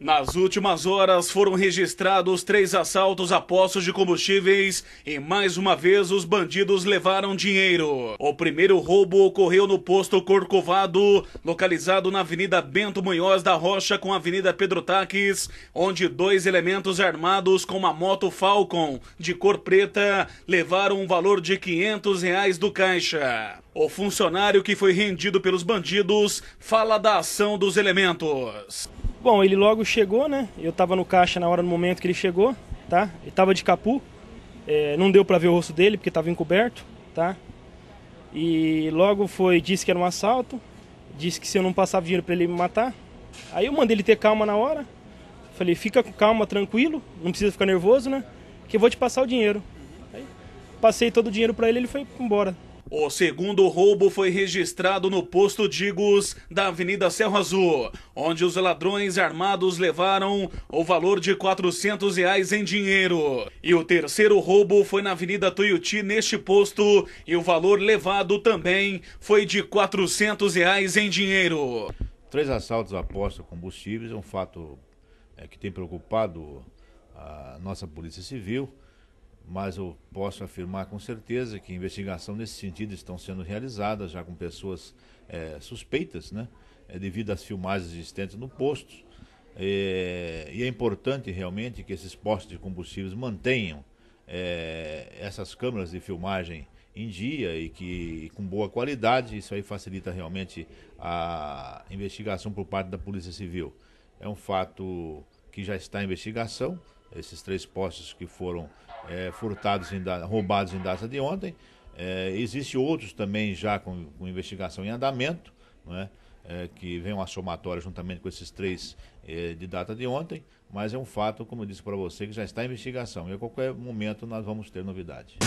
Nas últimas horas foram registrados três assaltos a postos de combustíveis e mais uma vez os bandidos levaram dinheiro. O primeiro roubo ocorreu no posto Corcovado, localizado na Avenida Bento Munhoz da Rocha com a Avenida Pedro Taques, onde dois elementos armados com uma moto Falcon de cor preta levaram um valor de 500 reais do caixa. O funcionário que foi rendido pelos bandidos fala da ação dos elementos. Bom, ele logo chegou, né? Eu tava no caixa na hora, no momento que ele chegou, tá? Ele tava de capu, é, não deu para ver o rosto dele porque tava encoberto, tá? E logo foi, disse que era um assalto, disse que se eu não passava dinheiro para ele me matar. Aí eu mandei ele ter calma na hora. Falei, fica com calma, tranquilo, não precisa ficar nervoso, né? Que eu vou te passar o dinheiro. Aí, passei todo o dinheiro para ele, ele foi embora. O segundo roubo foi registrado no posto Digos da Avenida Serra Azul, onde os ladrões armados levaram o valor de 400 reais em dinheiro. E o terceiro roubo foi na Avenida Tuiuti, neste posto, e o valor levado também foi de 400 reais em dinheiro. Três assaltos à posta combustíveis é um fato é, que tem preocupado a nossa Polícia Civil mas eu posso afirmar com certeza que investigação nesse sentido estão sendo realizadas já com pessoas é, suspeitas, né? É, devido às filmagens existentes no posto. É, e é importante realmente que esses postos de combustíveis mantenham é, essas câmeras de filmagem em dia e que e com boa qualidade. Isso aí facilita realmente a investigação por parte da Polícia Civil. É um fato que já está em investigação esses três postes que foram é, furtados, em da, roubados em data de ontem. É, existe outros também já com, com investigação em andamento, é? é, que vem uma somatória juntamente com esses três é, de data de ontem, mas é um fato, como eu disse para você, que já está em investigação e a qualquer momento nós vamos ter novidade.